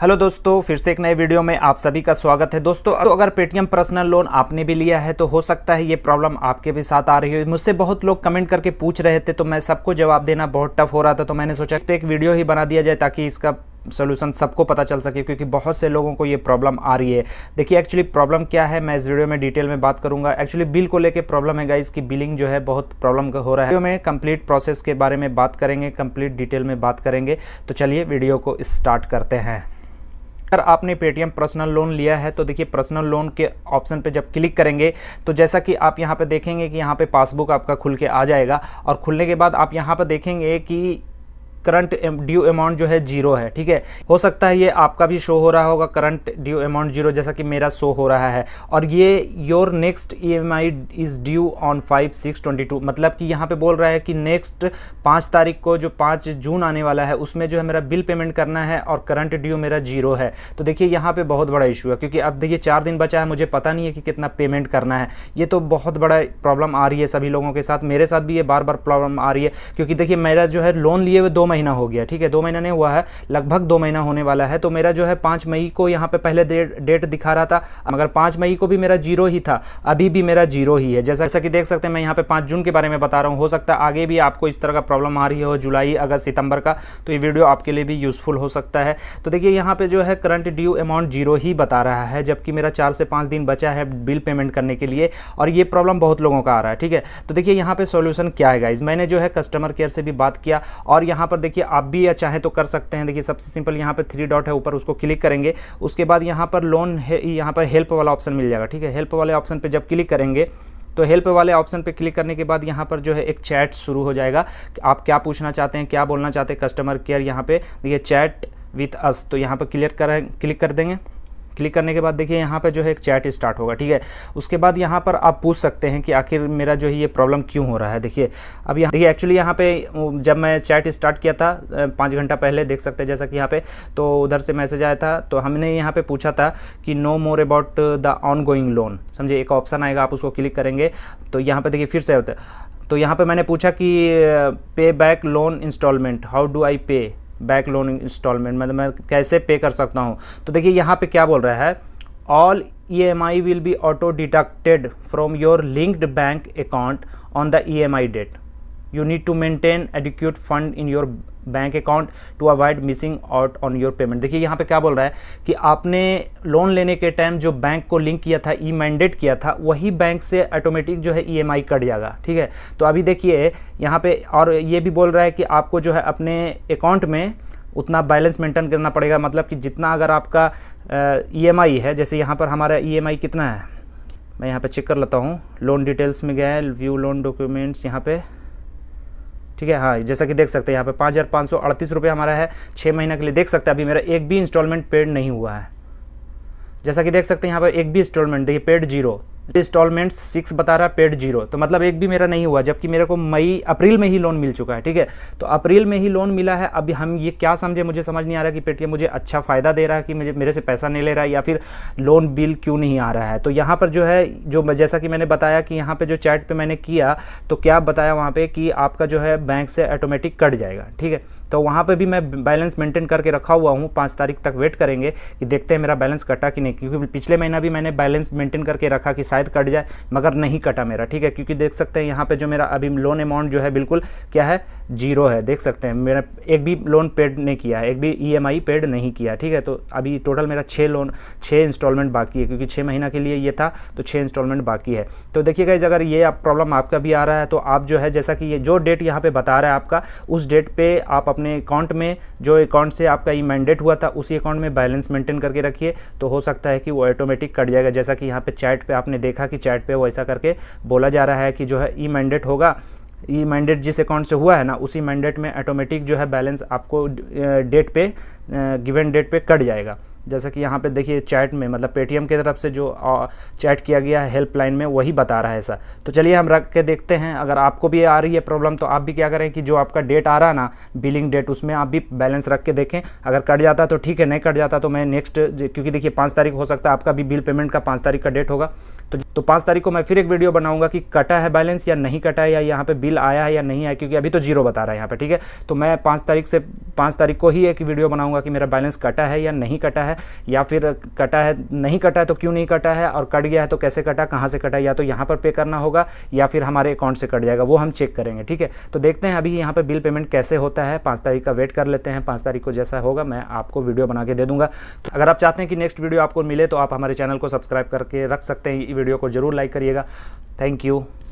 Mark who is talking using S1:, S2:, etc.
S1: hello दोस्तों फिर से एक नए वीडियो में आप सभी का स्वागत है दोस्तों तो अगर पेटीएम पर्सनल लोन आपने भी लिया है तो हो सकता है ये प्रॉब्लम आपके भी साथ आ रही हो मुझसे बहुत लोग कमेंट करके पूछ रहे थे तो मैं सबको जवाब देना बहुत टफ हो रहा था तो मैंने सोचा इस पर एक वीडियो ही बना दिया जाए ताकि इसका सोल्यूशन सबको पता चल सके क्योंकि बहुत से लोगों को ये प्रॉब्लम आ रही है देखिए एक्चुअली प्रॉब्लम क्या है मैं इस वीडियो में डिटेल में बात करूंगा एक्चुअली बिल को लेकर प्रॉब्लम है इसकी की बिलिंग जो है बहुत प्रॉब्लम हो रहा है वीडियो में कंप्लीट प्रोसेस के बारे में बात करेंगे कंप्लीट डिटेल में बात करेंगे तो चलिए वीडियो को स्टार्ट करते हैं अगर आपने पेटीएम पर्सनल लोन लिया है तो देखिए पर्सनल लोन के ऑप्शन पर जब क्लिक करेंगे तो जैसा कि आप यहाँ पर देखेंगे कि यहाँ पर पासबुक आपका खुल के आ जाएगा और खुलने के बाद आप यहाँ पर देखेंगे कि करंट ड्यू अमाउंट जो है जीरो है ठीक है हो सकता है ये आपका भी शो हो रहा होगा करंट ड्यू अमाउंट जीरो जैसा कि मेरा शो हो रहा है और ये your next E M I is due on five six twenty two मतलब कि यहाँ पे बोल रहा है कि नेक्स्ट पाँच तारीख को जो पाँच जून आने वाला है उसमें जो है मेरा बिल पेमेंट करना है और करंट ड्यू मेरा जीरो है तो देखिए यहाँ पर बहुत बड़ा इशू है क्योंकि अब देखिए चार दिन बचा है मुझे पता नहीं है कि कितना पेमेंट करना है ये तो बहुत बड़ा प्रॉब्लम आ रही है सभी लोगों के साथ मेरे साथ भी ये बार बार प्रॉब्लम आ रही है क्योंकि देखिए मेरा जो है लोन लिए हुए दो महीने महीना हो गया ठीक है दो महीना नहीं हुआ है लगभग दो महीना होने वाला है तो मेरा जो है पाँच मई को यहाँ पे पहले डेट दिखा रहा था मगर पाँच मई को भी मेरा जीरो ही था अभी भी मेरा जीरो ही है जैसा जैसा कि देख सकते हैं मैं यहाँ पे पाँच जून के बारे में बता रहा हूँ हो सकता है आगे भी आपको इस तरह का प्रॉब्लम आ रही हो जुलाई अगस्त सितंबर का तो ये वीडियो आपके लिए भी यूज़फुल हो सकता है तो देखिए यहाँ पर जो है करंट ड्यू अमाउंट जीरो ही बता रहा है जबकि मेरा चार से पाँच दिन बचा है बिल पेमेंट करने के लिए और ये प्रॉब्लम बहुत लोगों का आ रहा है ठीक है तो देखिए यहाँ पर सोल्यूशन क्या है गाइज मैंने जो है कस्टमर केयर से भी बात किया और यहाँ पर पर देखिए आप भी या चाहें तो कर सकते हैं देखिए सबसे सिंपल यहाँ पर थ्री डॉट है ऊपर उसको क्लिक करेंगे उसके बाद यहाँ पर लोन है यहाँ पर हेल्प वाला ऑप्शन मिल जाएगा ठीक है हेल्प वाले ऑप्शन पर जब क्लिक करेंगे तो हेल्प वाले ऑप्शन पे क्लिक करने के बाद यहाँ पर जो है एक चैट शुरू हो जाएगा आप क्या पूछना चाहते हैं क्या बोलना चाहते हैं कस्टमर केयर यहाँ पे देखिए चैट विथ अस तो यहाँ पर क्लियर कर क्लिक कर देंगे क्लिक करने के बाद देखिए यहाँ पर जो है एक चैट स्टार्ट होगा ठीक है उसके बाद यहाँ पर आप पूछ सकते हैं कि आखिर मेरा जो है ये प्रॉब्लम क्यों हो रहा है देखिए अब यहाँ देखिए एक्चुअली यहाँ पे जब मैं चैट स्टार्ट किया था पाँच घंटा पहले देख सकते हैं जैसा कि यहाँ पे तो उधर से मैसेज आया था तो हमने यहाँ पे पूछा था कि know more about the ongoing loan समझे एक ऑप्शन आएगा आप उसको क्लिक करेंगे तो यहाँ पर देखिए फिर से होता है तो यहाँ पर मैंने पूछा कि pay back loan installment how do I pay back loan instalment मतलब मैं कैसे पे कर सकता हूँ तो देखिए यहाँ पे क्या बोल रहा है all E M I will be auto deducted from your linked bank account on the E M I date you need to maintain adequate fund in your bank account to avoid missing out on your payment देखिए यहाँ पे क्या बोल रहा है कि आपने loan लेने के टाइम जो बैंक को लिंक किया था ई मैंडेट किया था वही बैंक से ऑटोमेटिक जो है ई एम आई कट जाएगा ठीक है तो अभी देखिए यहाँ पे और ये भी बोल रहा है कि आपको जो है अपने अकाउंट में उतना बैलेंस मेंटेन करना पड़ेगा मतलब कि जितना अगर आपका ई एम आई है जैसे यहाँ पर हमारा ई एम आई कितना है मैं यहाँ पे चेक कर लेता हूँ लोन डिटेल्स में गया व्यू लोन डॉक्यूमेंट्स यहाँ पर ठीक है हाँ जैसा कि देख सकते हैं यहाँ पे पाँच हज़ार पाँच सौ अड़तीस रुपये हमारा है छः महीने के लिए देख सकते हैं अभी मेरा एक भी इंस्टॉलमेंट पेड नहीं हुआ है जैसा कि देख सकते हैं यहाँ पर एक भी इंस्टॉलमेंट देखिए पेड जीरो इंस्टॉलमेंट सिक्स बता रहा पेड जीरो तो मतलब एक भी मेरा नहीं हुआ जबकि मेरे को मई अप्रैल में ही लोन मिल चुका है ठीक है तो अप्रैल में ही लोन मिला है अभी हम ये क्या समझे मुझे समझ नहीं आ रहा कि पेटीएम मुझे अच्छा फ़ायदा दे रहा है कि मुझे मेरे से पैसा नहीं ले रहा है या फिर लोन बिल क्यों नहीं आ रहा है तो यहाँ पर जो है जो जैसा कि मैंने बताया कि यहाँ पर जो चैट पर मैंने किया तो क्या बताया वहाँ पर कि आपका जो है बैंक से ऑटोमेटिक कट जाएगा ठीक है तो वहाँ पे भी मैं बैलेंस मेंटेन करके रखा हुआ हूँ पाँच तारीख तक वेट करेंगे कि देखते हैं मेरा बैलेंस कटा कि नहीं क्योंकि पिछले महीना भी मैंने बैलेंस मेंटेन करके रखा कि शायद कट जाए मगर नहीं कटा मेरा ठीक है क्योंकि देख सकते हैं यहाँ पे जो मेरा अभी लोन अमाउंट जो है बिल्कुल क्या है जीरो है देख सकते हैं मेरा एक भी लोन पेड नहीं किया है एक भी ई e पेड नहीं किया ठीक है तो अभी टोटल मेरा छः लोन छः इंस्टॉलमेंट बाकी है क्योंकि छः महीना के लिए ये था तो छः इंस्टॉलमेंट बाकी है तो देखिए इस अगर ये आप प्रॉब्लम आपका भी आ रहा है तो आप जो है जैसा कि ये जो डेट यहाँ पर बता रहा है आपका उस डेट पर आप अपने अकाउंट में जो अकाउंट से आपका ये मैंडेट हुआ था उसी अकाउंट में बैलेंस मेंटेन करके रखिए तो हो सकता है कि वो ऑटोमेटिक कट जाएगा जैसा कि यहाँ पर चैट पर आपने देखा कि चैट पे वो ऐसा करके बोला जा रहा है कि जो है ई मैंडेट होगा ई मैंडेट जिस अकाउंट से हुआ है ना उसी मैंडेट में ऑटोमेटिक जो है बैलेंस आपको डेट पे गिवन डेट पे कट जाएगा जैसा कि यहाँ पे देखिए चैट में मतलब पेटीएम की तरफ से जो चैट किया गया है हेल्पलाइन में वही बता रहा है ऐसा तो चलिए हम रख के देखते हैं अगर आपको भी आ रही है प्रॉब्लम तो आप भी क्या करें कि जो आपका डेट आ रहा ना बिलिंग डेट उसमें आप भी बैलेंस रख के देखें अगर कट जाता तो ठीक है नहीं कट जाता तो मैं नेक्स्ट क्योंकि देखिए पाँच तारीख हो सकता है आपका भी बिल पेमेंट का पाँच तारीख का डेट होगा तो तो पाँच तारीख को मैं फिर एक वीडियो बनाऊंगा कि कटा है बैलेंस या नहीं कटा है या यहाँ पे बिल आया है या नहीं आया क्योंकि अभी तो जीरो बता रहा है यहाँ पे ठीक है तो मैं पाँच तारीख से पाँच तारीख को ही एक वीडियो बनाऊंगा कि मेरा बैलेंस कटा है या नहीं कटा है या फिर कटा है नहीं कटा है तो क्यों नहीं कटा है और कट गया है तो कैसे कटा कहाँ से कटा या तो यहाँ पर पे करना होगा या फिर हमारे अकाउंट से कट जाएगा वो हम चेक करेंगे ठीक है तो देखते हैं अभी यहाँ पर बिल पेमेंट कैसे होता है पाँच तारीख का वेट कर लेते हैं पाँच तारीख को जैसा होगा मैं आपको वीडियो बना के दे दूँगा अगर आप चाहते हैं कि नेक्स्ट वीडियो आपको मिले तो आप हमारे चैनल को सब्सक्राइब करके रख सकते हैं वीडियो को को ज़रूर लाइक करिएगा थैंक यू